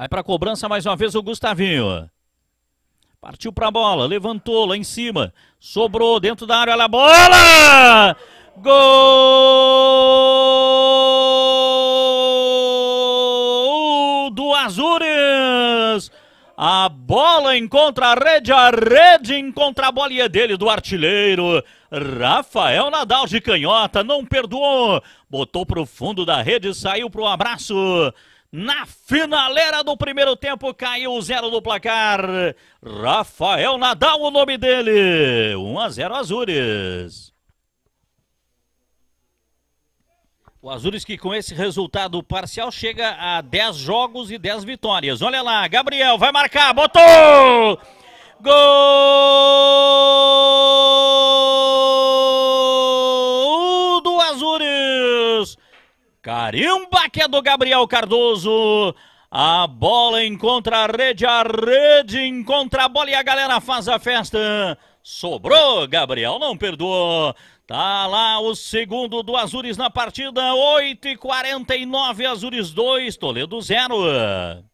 Aí para cobrança mais uma vez o Gustavinho. Partiu para a bola, levantou lá em cima, sobrou dentro da área, olha a bola! Gol do Azures! A bola encontra a rede, a rede encontra a bolinha é dele do artilheiro. Rafael Nadal de canhota, não perdoou. Botou para o fundo da rede, saiu para o abraço. Na finalera do primeiro tempo, caiu o zero no placar. Rafael Nadal, o nome dele. 1 a 0 Azures. O Azures que com esse resultado parcial chega a 10 jogos e 10 vitórias. Olha lá, Gabriel vai marcar, botou! Carimba que é do Gabriel Cardoso. A bola encontra a rede, a rede encontra a bola e a galera faz a festa. Sobrou, Gabriel não perdoou. Tá lá o segundo do Azures na partida, 8h49, Azures 2, Toledo 0.